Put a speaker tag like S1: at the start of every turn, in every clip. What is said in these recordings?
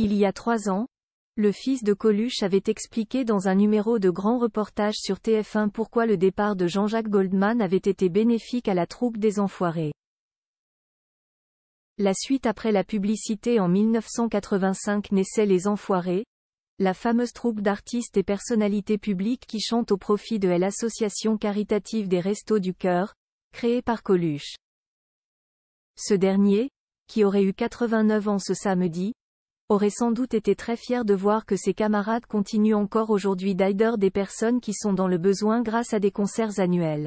S1: Il y a trois ans, le fils de Coluche avait expliqué dans un numéro de grand reportage sur TF1 pourquoi le départ de Jean-Jacques Goldman avait été bénéfique à la troupe des enfoirés. La suite après la publicité en 1985 naissait Les Enfoirés, la fameuse troupe d'artistes et personnalités publiques qui chantent au profit de l'association caritative des Restos du Cœur, créée par Coluche. Ce dernier, qui aurait eu 89 ans ce samedi, aurait sans doute été très fier de voir que ses camarades continuent encore aujourd'hui d'aider des personnes qui sont dans le besoin grâce à des concerts annuels.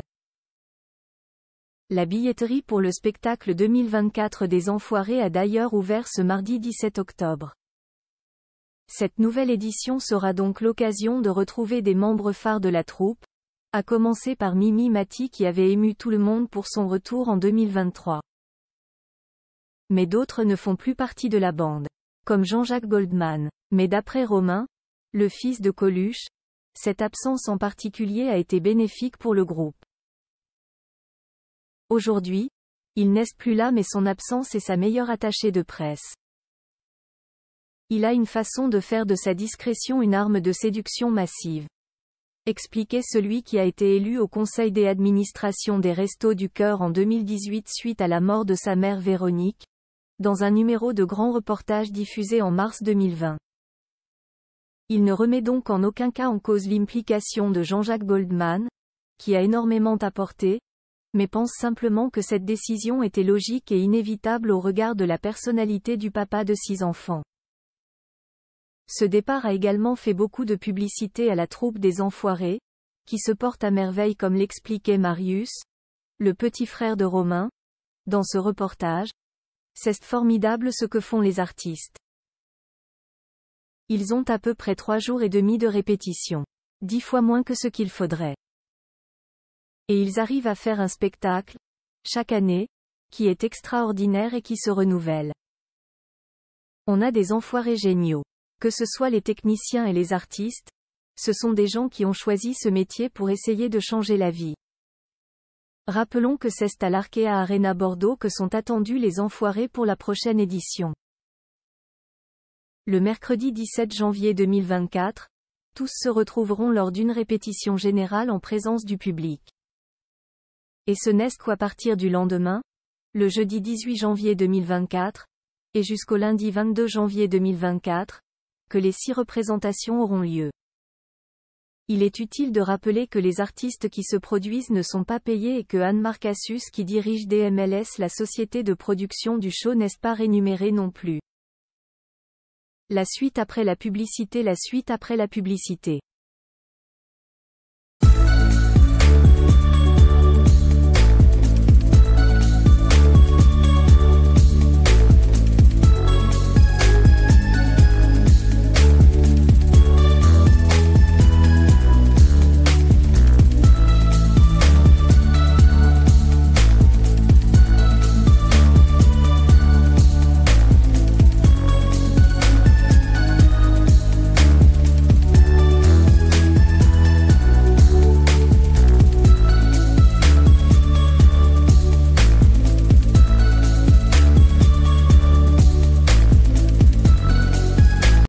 S1: La billetterie pour le spectacle 2024 des Enfoirés a d'ailleurs ouvert ce mardi 17 octobre. Cette nouvelle édition sera donc l'occasion de retrouver des membres phares de la troupe, à commencer par Mimi Mati qui avait ému tout le monde pour son retour en 2023. Mais d'autres ne font plus partie de la bande comme Jean-Jacques Goldman. Mais d'après Romain, le fils de Coluche, cette absence en particulier a été bénéfique pour le groupe. Aujourd'hui, il n'est plus là mais son absence est sa meilleure attachée de presse. Il a une façon de faire de sa discrétion une arme de séduction massive. Expliquait celui qui a été élu au conseil des administrations des Restos du Cœur en 2018 suite à la mort de sa mère Véronique, dans un numéro de grand reportage diffusé en mars 2020. Il ne remet donc en aucun cas en cause l'implication de Jean-Jacques Goldman, qui a énormément apporté, mais pense simplement que cette décision était logique et inévitable au regard de la personnalité du papa de six enfants. Ce départ a également fait beaucoup de publicité à la troupe des enfoirés, qui se porte à merveille comme l'expliquait Marius, le petit frère de Romain, dans ce reportage, c'est formidable ce que font les artistes. Ils ont à peu près trois jours et demi de répétition. Dix fois moins que ce qu'il faudrait. Et ils arrivent à faire un spectacle, chaque année, qui est extraordinaire et qui se renouvelle. On a des enfoirés géniaux. Que ce soit les techniciens et les artistes, ce sont des gens qui ont choisi ce métier pour essayer de changer la vie. Rappelons que c'est à l'Arkea Arena Bordeaux que sont attendus les enfoirés pour la prochaine édition. Le mercredi 17 janvier 2024, tous se retrouveront lors d'une répétition générale en présence du public. Et ce n'est qu'à partir du lendemain, le jeudi 18 janvier 2024, et jusqu'au lundi 22 janvier 2024, que les six représentations auront lieu. Il est utile de rappeler que les artistes qui se produisent ne sont pas payés et que Anne Marcassus qui dirige DMLS la société de production du show n'est pas rémunérée non plus. La suite après la publicité La suite après la publicité